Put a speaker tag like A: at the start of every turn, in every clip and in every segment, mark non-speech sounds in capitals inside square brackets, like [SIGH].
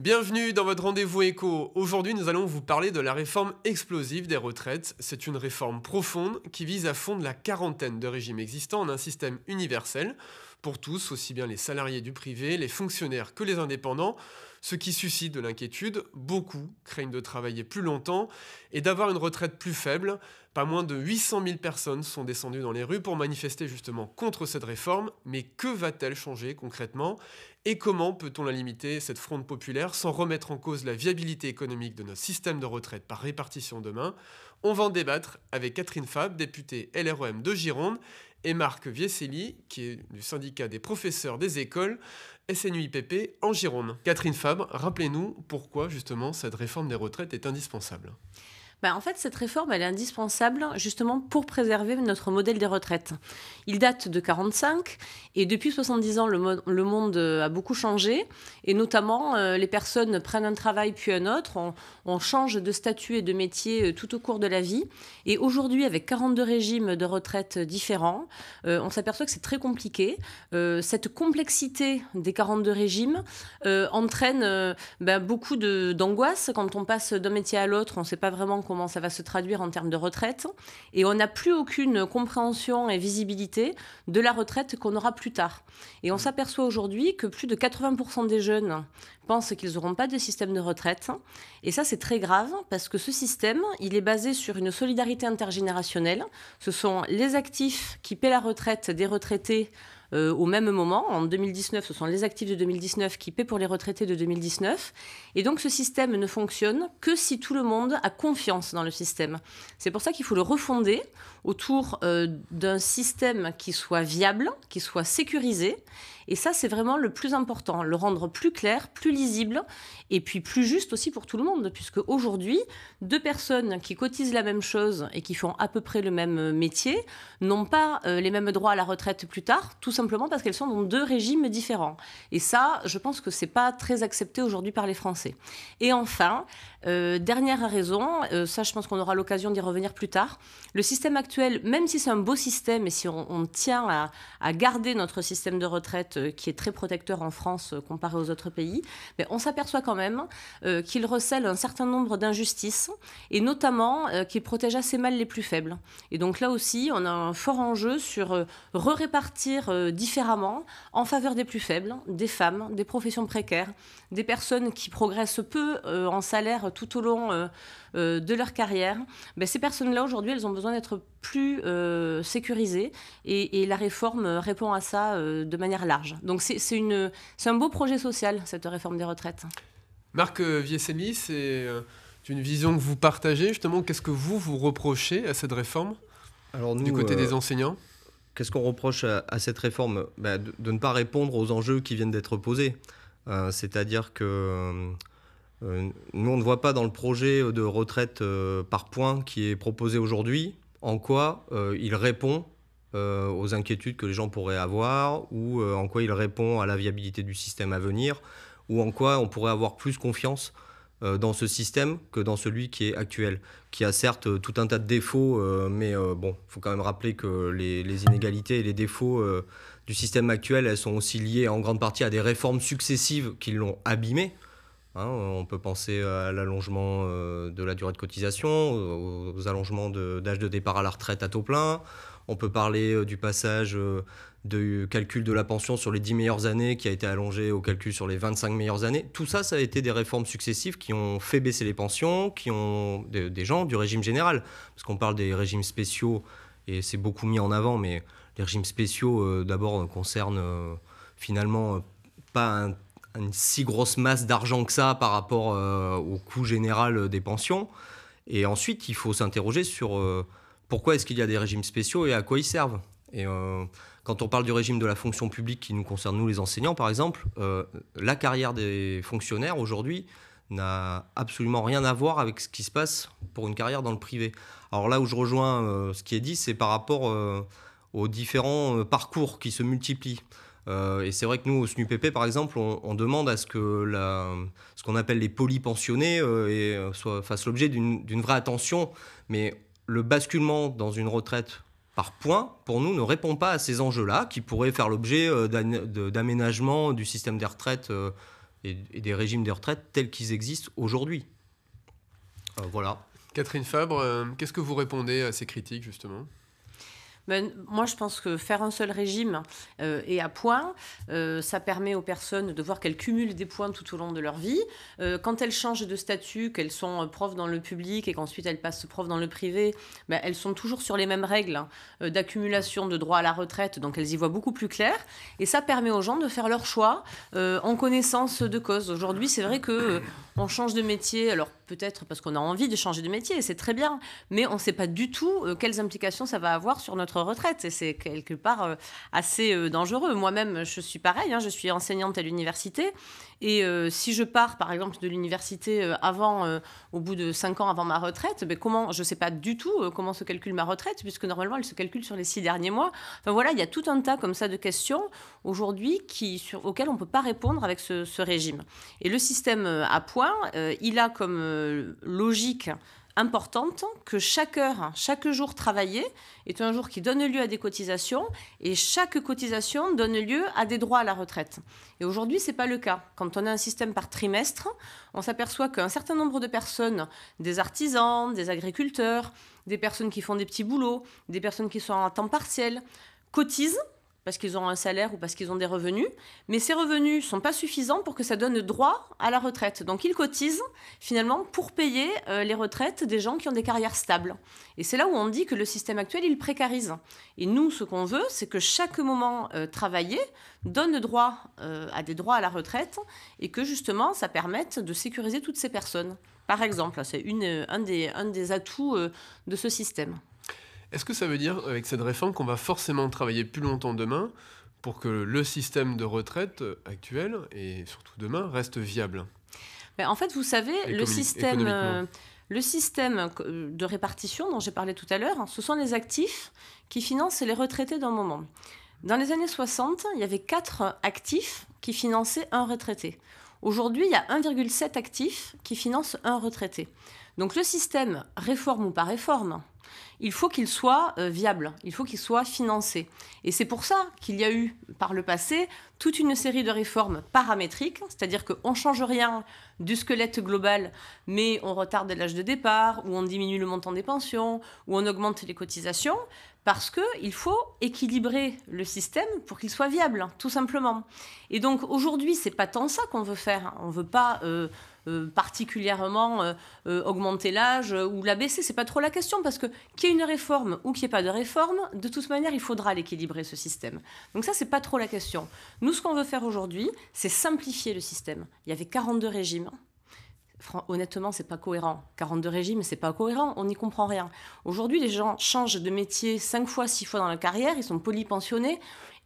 A: Bienvenue dans votre rendez-vous éco. Aujourd'hui, nous allons vous parler de la réforme explosive des retraites. C'est une réforme profonde qui vise à fondre la quarantaine de régimes existants en un système universel pour tous, aussi bien les salariés du privé, les fonctionnaires que les indépendants, ce qui suscite de l'inquiétude. Beaucoup craignent de travailler plus longtemps et d'avoir une retraite plus faible. Pas moins de 800 000 personnes sont descendues dans les rues pour manifester justement contre cette réforme, mais que va-t-elle changer concrètement et comment peut-on la limiter, cette fronde populaire, sans remettre en cause la viabilité économique de notre système de retraite par répartition demain On va en débattre avec Catherine Fab, députée LROM de Gironde, et Marc Vieseli, qui est du syndicat des professeurs des écoles SNUIPP en Gironde. Catherine Fab, rappelez-nous pourquoi justement cette réforme des retraites est indispensable.
B: Bah, en fait, cette réforme, elle est indispensable justement pour préserver notre modèle des retraites. Il date de 45 et depuis 70 ans, le, monde euh, a beaucoup changé et notamment euh, les personnes prennent un travail puis un autre, on, change de statut et de métier euh, tout au cours de la vie. Et aujourd'hui, avec 42 régimes de retraite différents, on s'aperçoit que c'est très compliqué. cette complexité des 42 régimes entraîne ben, beaucoup d'angoisse quand on passe d'un métier à l'autre, on ne sait pas vraiment comment ça va se traduire en termes de retraite. Et on n'a plus aucune compréhension et visibilité de la retraite qu'on aura plus tard. Et on s'aperçoit aujourd'hui que plus de 80% des jeunes pensent qu'ils n'auront pas de système de retraite. Et ça, c'est très grave parce que ce système, il est basé sur une solidarité intergénérationnelle. Ce sont les actifs qui paient la retraite des retraités euh, au même moment. En 2019, ce sont les actifs de 2019 qui paient pour les retraités de 2019. Et donc ce système ne fonctionne que si tout le monde a confiance dans le système. C'est pour ça qu'il faut le refonder autour euh, d'un système qui soit viable, qui soit sécurisé. Et ça, c'est vraiment le plus important, le rendre plus clair, plus lisible et puis plus juste aussi pour tout le monde, puisque aujourd'hui, deux personnes qui cotisent la même chose et qui font à peu près le même euh, métier n'ont pas les mêmes droits à la retraite plus tard, tout simplement parce qu'elles sont dans deux régimes différents. Et ça, je pense que ce n'est pas très accepté aujourd'hui par les Français. Et enfin, euh, dernière raison, euh, ça je pense qu'on aura l'occasion d'y revenir plus tard, le système actuel, même si c'est un beau système et si on, tient à, garder notre système de retraite euh, qui est très protecteur en France comparé aux autres pays, mais on s'aperçoit quand même qu'il recèle un certain nombre d'injustices et notamment qu'il protège assez mal les plus faibles. Et donc là aussi, on a un fort enjeu sur répartir différemment en faveur des plus faibles, des femmes, des professions précaires, des personnes qui progressent peu en salaire euh, tout au long euh, euh, de leur carrière, ben, ces personnes-là, aujourd'hui, elles ont besoin d'être plus sécurisées. Et, la réforme répond à ça de manière large. Donc c'est un beau projet social, cette réforme des retraites.
A: Marc Viesemi, c'est une vision que vous partagez. Justement, qu'est-ce que vous vous reprochez à cette réforme
C: Alors du côté des enseignants Qu'est-ce qu'on reproche à, cette réforme ben, de, ne pas répondre aux enjeux qui viennent d'être posés. C'est-à-dire que euh, nous, on ne voit pas dans le projet euh, de retraite euh, par points qui est proposé aujourd'hui en quoi il répond aux inquiétudes que les gens pourraient avoir ou en quoi il répond à la viabilité du système à venir ou en quoi on pourrait avoir plus confiance dans ce système que dans celui qui est actuel, qui a certes tout un tas de défauts, mais bon, il faut quand même rappeler que les, les, inégalités et les défauts du système actuel, elles sont aussi liées en grande partie à des réformes successives qui l'ont abîmé. Hein, on peut penser à l'allongement euh, de la durée de cotisation, euh, aux allongements d'âge de, départ à la retraite à taux plein. On peut parler euh, du passage du calcul de la pension sur les 10 meilleures années qui a été allongé au calcul sur les 25 meilleures années. Tout ça, ça a été des réformes successives qui ont fait baisser les pensions, qui ont des, gens du régime général. Parce qu'on parle des régimes spéciaux et c'est beaucoup mis en avant, mais les régimes spéciaux, d'abord, concernent finalement pas un une si grosse masse d'argent que ça par rapport euh, au coût général euh, des pensions. Et ensuite, il faut s'interroger sur euh, pourquoi est-ce qu'il y a des régimes spéciaux et à quoi ils servent. Et quand on parle du régime de la fonction publique qui nous concerne, nous les enseignants par exemple, la carrière des fonctionnaires aujourd'hui n'a absolument rien à voir avec ce qui se passe pour une carrière dans le privé. Alors là où je rejoins ce qui est dit, c'est par rapport aux différents parcours qui se multiplient. Euh, et c'est vrai que nous, au SNUPP, par exemple, on, demande à ce que ce qu'on appelle les polypensionnés pensionnés euh, euh, soit, fassent l'objet d'une vraie attention. Mais le basculement dans une retraite par point, pour nous, ne répond pas à ces enjeux-là, qui pourraient faire l'objet d'aménagement du système des retraites et, des régimes des retraites tels qu'ils existent aujourd'hui.
A: voilà. Catherine Fabre, qu'est-ce que vous répondez à ces critiques, justement
B: ben, moi, je pense que faire un seul régime euh, et à points, euh, ça permet aux personnes de voir qu'elles cumulent des points tout au long de leur vie. Euh, quand elles changent de statut, qu'elles sont profs dans le public et qu'ensuite elles passent profs dans le privé, ben, elles sont toujours sur les mêmes règles hein, d'accumulation de droits à la retraite, donc elles y voient beaucoup plus clair. Et ça permet aux gens de faire leur choix en connaissance de cause. Aujourd'hui, c'est vrai que on change de métier, alors peut-être parce qu'on a envie de changer de métier, et c'est très bien, mais on ne sait pas du tout quelles implications ça va avoir sur notre retraite. Et c'est quelque part euh, assez euh, dangereux. Moi-même, je suis pareil. Hein. je suis enseignante à l'université. Et euh, si je pars, par exemple, de l'université avant, au bout de 5 ans avant ma retraite, mais ben, comment, je ne sais pas du tout comment se calcule ma retraite, puisque normalement, elle se calcule sur les 6 derniers mois. Enfin voilà, il y a tout un tas comme ça de questions aujourd'hui qui, sur, auxquelles on ne peut pas répondre avec ce, ce, régime. Et le système à points, il a comme logique importante que chaque heure, chaque jour travaillé est un jour qui donne lieu à des cotisations et chaque cotisation donne lieu à des droits à la retraite. Et aujourd'hui, ce n'est pas le cas. Quand on a un système par trimestre, on s'aperçoit qu'un certain nombre de personnes, des artisans, des agriculteurs, des personnes qui font des petits boulots, des personnes qui sont à temps partiel, cotisent parce qu'ils ont un salaire ou parce qu'ils ont des revenus, mais ces revenus ne sont pas suffisants pour que ça donne droit à la retraite. Donc ils cotisent finalement pour payer euh, les retraites des gens qui ont des carrières stables. Et c'est là où on dit que le système actuel, il précarise. Et nous, ce qu'on veut, c'est que chaque moment euh, travaillé donne droit euh, à des droits à la retraite et que justement, ça permette de sécuriser toutes ces personnes. Par exemple, c'est un des atouts de ce système. Est-ce que ça
A: veut dire, euh, avec cette réforme, qu'on va forcément travailler plus longtemps demain pour que le système de retraite euh, actuel, et surtout demain, reste viable
B: Mais En fait, vous savez, le système... Euh, le système de répartition dont j'ai parlé tout à l'heure, hein, ce sont les actifs qui financent les retraités d'un moment. Dans les années 60, il y avait 4 actifs qui finançaient un retraité. Aujourd'hui, il y a 1,7 actifs qui financent un retraité. Donc le système, réforme ou pas réforme, il faut qu'il soit euh, viable, il faut qu'il soit financé. Et c'est pour ça qu'il y a eu, par le passé, toute une série de réformes paramétriques, c'est-à-dire qu'on ne change rien du squelette global, mais on retarde l'âge de départ, ou on diminue le montant des pensions, ou on augmente les cotisations, parce qu'il faut équilibrer le système pour qu'il soit viable, tout simplement. Et donc aujourd'hui, c'est pas tant ça qu'on veut faire. On veut pas... Euh, euh, particulièrement euh, euh, augmenter l'âge ou la baisser. C'est pas trop la question parce que qu'il y ait une réforme ou qu'il n'y ait pas de réforme, de toute manière, il faudra l'équilibrer ce système. Donc ça, c'est pas trop la question. Nous, ce qu'on veut faire aujourd'hui, c'est simplifier le système. Il y avait 42 régimes honnêtement, c'est pas cohérent. 42 régimes, c'est pas cohérent, on n'y comprend rien. Aujourd'hui, les gens changent de métier 5 fois, 6 fois dans la carrière, ils sont polypensionnés,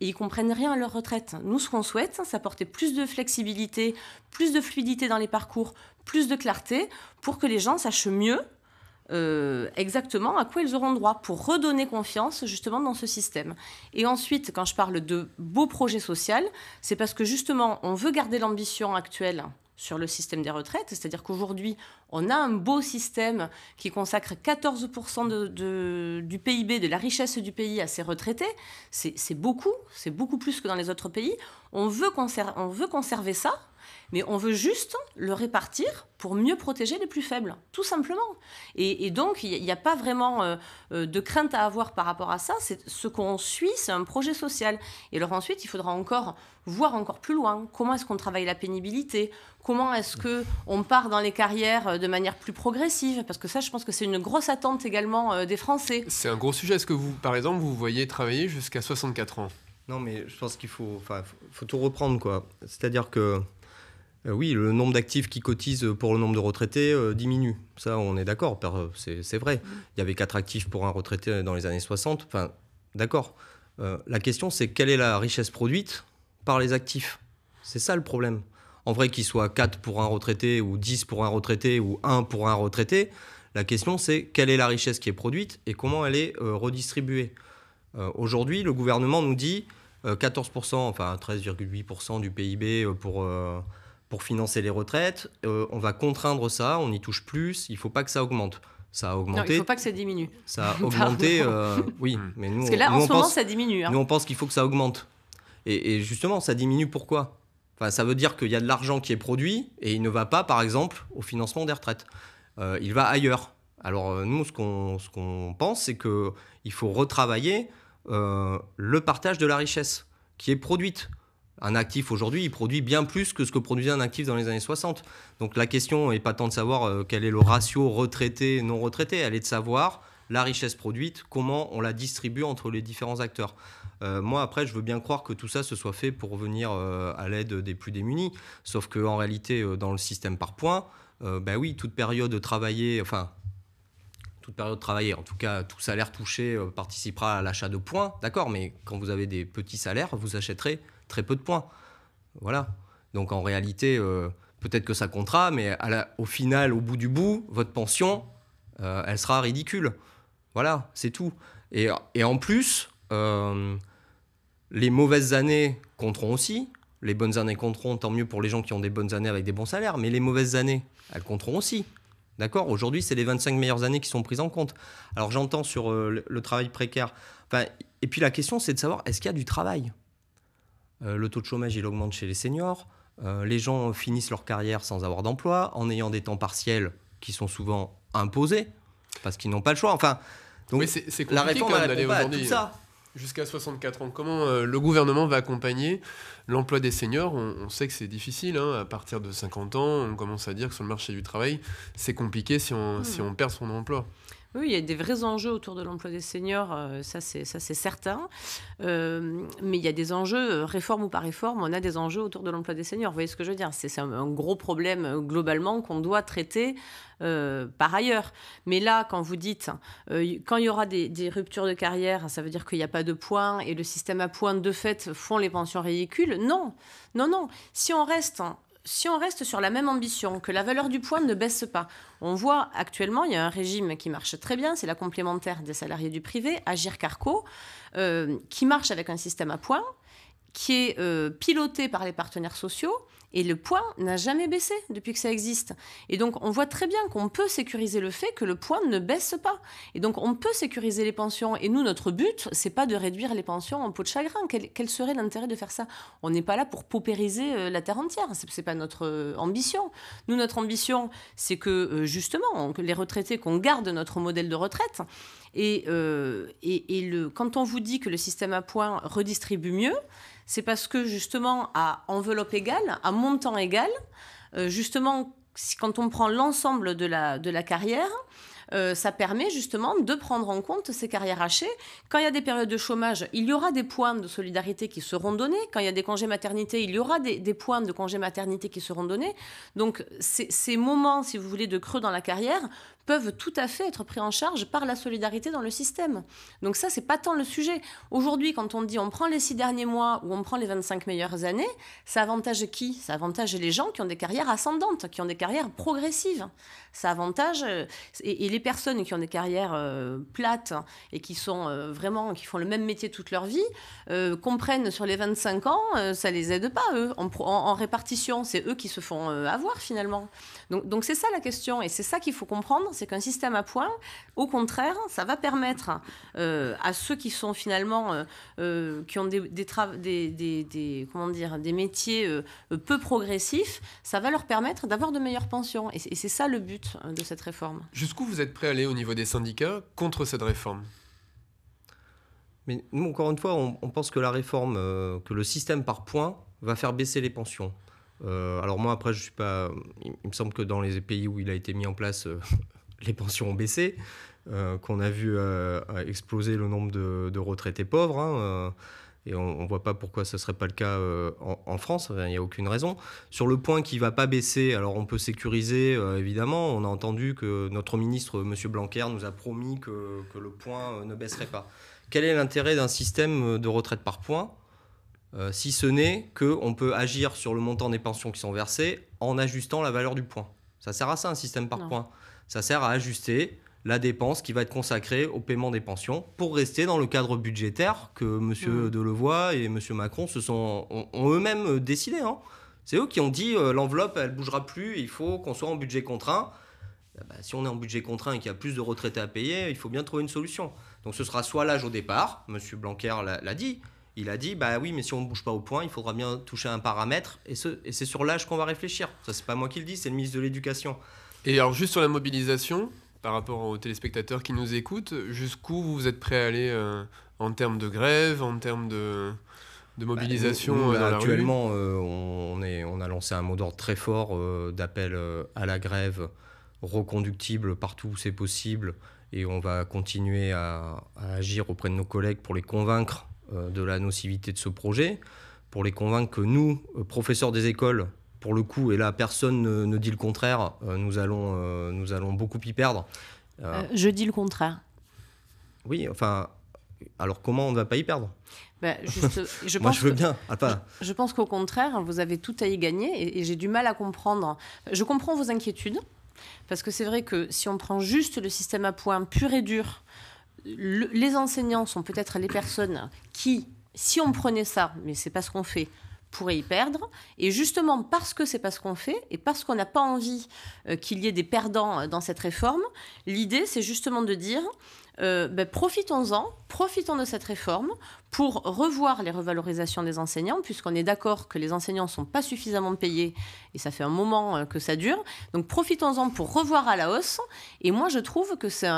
B: et ils comprennent rien à leur retraite. Nous, ce qu'on souhaite, c'est apporter plus de flexibilité, plus de fluidité dans les parcours, plus de clarté pour que les gens sachent mieux euh, exactement à quoi ils auront droit pour redonner confiance justement dans ce système. Et ensuite, quand je parle de beaux projets sociaux, c'est parce que justement, on veut garder l'ambition actuelle sur le système des retraites. C'est-à-dire qu'aujourd'hui, on a un beau système qui consacre 14% du PIB, de la richesse du pays à ses retraités. C'est beaucoup, c'est beaucoup plus que dans les autres pays. On veut, on veut conserver ça, mais on veut juste le répartir pour mieux protéger les plus faibles, tout simplement. Et, donc, il n'y a, pas vraiment euh, euh, de crainte à avoir par rapport à ça. C'est ce qu'on suit, c'est un projet social. Et alors ensuite, il faudra encore voir encore plus loin. Comment est-ce qu'on travaille la pénibilité Comment est-ce que on part dans les carrières euh, de manière plus progressive Parce que ça, je pense que c'est une grosse attente également des Français.
A: C'est un gros sujet. Est-ce que vous, par exemple, vous voyez travailler jusqu'à 64 ans Non, mais je pense qu'il faut, faut, faut tout
C: reprendre, quoi. C'est-à-dire que euh, oui, le nombre d'actifs qui cotisent pour le nombre de retraités euh, diminue. Ça, on est d'accord, euh, c'est vrai. Il y avait quatre actifs pour un retraité dans les années 60. Enfin, d'accord. la question, c'est quelle est la richesse produite par les actifs C'est ça le problème. En vrai, qu'il soit 4 pour un retraité, ou 10 pour un retraité, ou 1 pour un retraité, la question, c'est quelle est la richesse qui est produite et comment elle est redistribuée. Aujourd'hui, le gouvernement nous dit 14%, enfin 13,8% du PIB pour pour financer les retraites, euh, on va contraindre ça, on y touche plus, il ne faut pas que ça augmente. Ça a augmenté. Non, il ne faut pas que
B: ça diminue. Ça a [LAUGHS] augmenté, euh,
C: [LAUGHS] oui, hmm. mais Parce que là, en ce moment, ça diminue. Hein. Nous, on pense qu'il faut que ça augmente. Et, justement, ça diminue pourquoi enfin, Ça veut dire qu'il y a de l'argent qui est produit et il ne va pas, par exemple, au financement des retraites. Euh, il va ailleurs. Alors, nous, ce ce qu'on pense, c'est qu'il faut retravailler le partage de la richesse qui est produite un actif aujourd'hui, il produit bien plus que ce que produisait un actif dans les années 60. Donc la question n'est pas tant de savoir euh, quel est le ratio retraité-non retraité, elle est de savoir la richesse produite, comment on la distribue entre les différents acteurs. Euh, moi, après, je veux bien croire que tout ça se soit fait pour venir euh, à l'aide des plus démunis, sauf qu'en réalité, dans le système par points, ben oui, toute période travaillée, enfin, toute période travaillée, en tout cas, tout salaire touché participera à l'achat de points, d'accord, mais quand vous avez des petits salaires, vous achèterez très peu de points. Voilà. Donc en réalité, euh, peut-être que ça comptera, mais à la, au final, au bout du bout, votre pension, euh, elle sera ridicule. Voilà, c'est tout. Et, et, en plus, euh, les mauvaises années compteront aussi. Les bonnes années compteront, tant mieux pour les gens qui ont des bonnes années avec des bons salaires, mais les mauvaises années, elles compteront aussi. D'accord Aujourd'hui, c'est les 25 meilleures années qui sont prises en compte. Alors j'entends sur le, travail précaire. Enfin, et puis la question, c'est de savoir, est-ce qu'il y a du travail euh, le taux de chômage, il augmente chez les seniors. Euh, les gens finissent leur carrière sans avoir d'emploi, en ayant des temps partiels
A: qui sont souvent imposés, parce qu'ils n'ont pas le choix. Enfin, donc, c est, d'aller aujourd'hui. Euh, jusqu'à 64 ans, comment le gouvernement va accompagner l'emploi des seniors on, sait que c'est difficile, hein. à partir de 50 ans, on commence à dire que sur le marché du travail, c'est compliqué si mmh. si on perd son emploi.
B: Oui, il y a des vrais enjeux autour de l'emploi des seniors, euh, ça c'est certain. Euh, mais il y a des enjeux, euh, réforme ou pas réforme, on a des enjeux autour de l'emploi des seniors. Vous voyez ce que je veux dire C'est un, gros problème globalement qu'on doit traiter par ailleurs. Mais là, quand vous dites, quand il y aura des, ruptures de carrière, ça veut dire qu'il n'y a pas de points et le système à points de fait font les pensions ridicules. Non, non, non. Si on reste si on reste sur la même ambition, que la valeur du point ne baisse pas, on voit actuellement, il y a un régime qui marche très bien, c'est la complémentaire des salariés du privé, Agir Carco, euh, qui marche avec un système à points, qui est euh, piloté par les partenaires sociaux, et le poids n'a jamais baissé depuis que ça existe. Et donc, on voit très bien qu'on peut sécuriser le fait que le poids ne baisse pas. Et donc, on peut sécuriser les pensions. Et nous, notre but, c'est pas de réduire les pensions en peau de chagrin. Quel, serait l'intérêt de faire ça On n'est pas là pour paupériser euh, la terre entière. Ce n'est pas notre euh, ambition. Nous, notre ambition, c'est que euh, justement, les retraités, qu'on garde notre modèle de retraite. Et, quand on vous dit que le système à points redistribue mieux, c'est parce que justement, à enveloppe égale, à montant égal, euh, justement, quand on prend l'ensemble de la, de la carrière, euh, ça permet justement de prendre en compte ces carrières hachées. Quand il y a des périodes de chômage, il y aura des points de solidarité qui seront donnés. Quand il y a des congés maternité, il y aura des, points de congés maternité qui seront donnés. Donc ces moments, si vous voulez, de creux dans la carrière peuvent tout à fait être pris en charge par la solidarité dans le système. Donc ça, c'est pas tant le sujet. Aujourd'hui, quand on dit on prend les six derniers mois ou on prend les 25 meilleures années, ça avantage qui Ça avantage les gens qui ont des carrières ascendantes, qui ont des carrières progressives. Ça avantage euh, et, les personnes qui ont des carrières euh, plates et qui sont euh, vraiment qui font le même métier toute leur vie comprennent sur les 25 ans, ça les aide pas eux en répartition, c'est eux qui se font avoir finalement. Donc, c'est ça la question, et c'est ça qu'il faut comprendre, c'est qu'un système à points, au contraire, ça va permettre euh, à ceux qui sont finalement, euh, euh, qui ont des, dire, des métiers peu progressifs, ça va leur permettre d'avoir de meilleures pensions. Et, c'est ça le but de cette réforme.
A: Jusqu'où vous êtes prêt à aller au niveau des syndicats contre cette réforme
C: mais nous, encore une fois, on, pense que la réforme, que le système par points va faire baisser les pensions. Euh, alors moi, après, je suis pas. Il me semble que dans les pays où il a été mis en place, euh, [LAUGHS] les pensions ont baissé, euh, qu'on a vu exploser le nombre de, retraités pauvres. Hein, et on ne voit pas pourquoi ce ne serait pas le cas en, France, il n'y a aucune raison. Sur le point qui ne va pas baisser, alors on peut sécuriser, évidemment, on a entendu que notre ministre, M. Blanquer, nous a promis que le point ne baisserait pas. Quel est l'intérêt d'un système de retraite par point euh, si ce n'est qu'on peut agir sur le montant des pensions qui sont versées en ajustant la valeur du point. Ça sert à ça, un système par point. Ça sert à ajuster la dépense qui va être consacrée au paiement des pensions pour rester dans le cadre budgétaire que M. Mm. De Delevoye et M. Macron se sont, ont, eux-mêmes euh, décidé. Hein. C'est eux qui ont dit euh, l'enveloppe, elle bougera plus, il faut qu'on soit en budget contraint. Ah bah, si on est en budget contraint et qu'il y a plus de retraités à payer, il faut bien trouver une solution. Donc ce sera soit l'âge au départ, M. Blanquer l'a dit, il a dit bah oui mais si on ne bouge pas au point il faudra bien toucher un
A: paramètre et, c'est sur l'âge qu'on va réfléchir ça c'est pas moi qui le dis c'est le ministre de l'éducation et alors juste sur la mobilisation par rapport aux téléspectateurs qui nous écoutent jusqu'où vous êtes prêt à aller euh, en termes de grève en termes de mobilisation actuellement
C: on, est, on a lancé un mot d'ordre très fort euh, d'appel euh, à la grève reconductible partout où c'est possible et on va continuer à agir auprès de nos collègues pour les convaincre euh, de la nocivité de ce projet, pour les convaincre que nous, euh, professeurs des écoles, pour le coup, et là personne ne, dit le contraire, euh, nous, allons, nous allons beaucoup y perdre. je dis le contraire. Oui, enfin, alors comment on ne va pas y perdre
B: bah, [LAUGHS] je pense Moi, je veux
C: bien. Ah,
B: je, pense qu'au contraire, vous avez tout à y gagner et, et j'ai du mal à comprendre. Je comprends vos inquiétudes, parce que c'est vrai que si on prend juste le système à points pur et dur, les enseignants sont peut-être les personnes qui, si on prenait ça, mais c'est pas ce qu'on fait, pourraient y perdre. Et justement, parce que c'est pas ce qu'on fait et parce qu'on n'a pas envie euh, qu'il y ait des perdants euh, dans cette réforme, l'idée, c'est justement de dire euh, ben, profitons-en, profitons de cette réforme pour revoir les revalorisations des enseignants, puisqu'on est d'accord que les enseignants ne sont pas suffisamment payés, et ça fait un moment euh, que ça dure. Donc profitons-en pour revoir à la hausse, et moi je trouve que c'est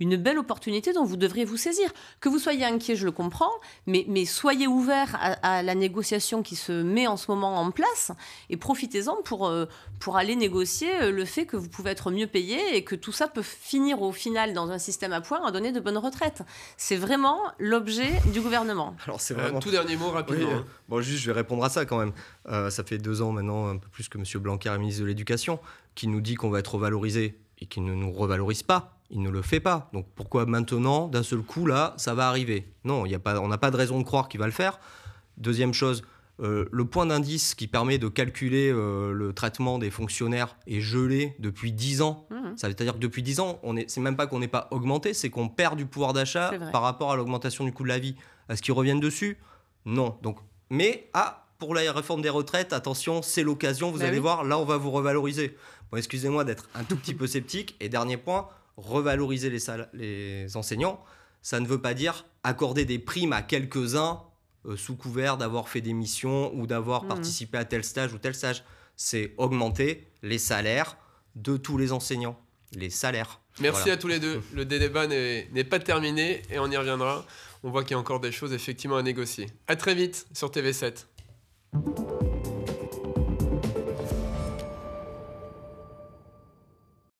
B: une belle opportunité dont vous devriez vous saisir. Que vous soyez inquiet, je le comprends, mais, soyez ouvert à, la négociation qui se met en ce moment en place, et profitez-en pour, euh, pour aller négocier euh, le fait que vous pouvez être mieux payé, et que tout ça peut finir au final dans un système à points à donner de bonnes retraites. C'est vraiment l'objet du gouvernement alors c'est
C: vraiment... tout dernier mot rapidement. Euh, bon, juste, je vais répondre à ça quand même. Euh, ça fait deux ans maintenant, un peu plus que M. Blanquer ministre de l'Éducation, qui nous dit qu'on va être revalorisé et qu'il ne nous revalorise pas. Il ne le fait pas. Donc pourquoi maintenant, d'un seul coup, là, ça va arriver Non, y a pas, on n'a pas de raison de croire qu'il va le faire. Deuxième chose, euh, le point d'indice qui permet de calculer le traitement des fonctionnaires est gelé depuis dix ans. Mmh. Ça veut dire que depuis dix ans, on est, c'est même pas qu'on n'est pas augmenté, c'est qu'on perd du pouvoir d'achat par rapport à l'augmentation du coût de la vie. Est-ce qu'ils reviennent dessus Non. Donc, mais ah, pour la réforme des retraites, attention, c'est l'occasion, vous bah allez voir, là on va vous revaloriser. Bon, excusez-moi d'être un tout petit peu sceptique. Et dernier point, revaloriser les, les enseignants, ça ne veut pas dire accorder des primes à quelques-uns euh, sous couvert d'avoir fait des missions ou d'avoir hmm. participé à tel stage ou tel stage. C'est augmenter les salaires de tous les enseignants les salaires. Merci à
A: tous les deux. [LAUGHS] Le débat n'est pas terminé et on y reviendra. On voit qu'il y a encore des choses effectivement à négocier. À très vite sur TV7.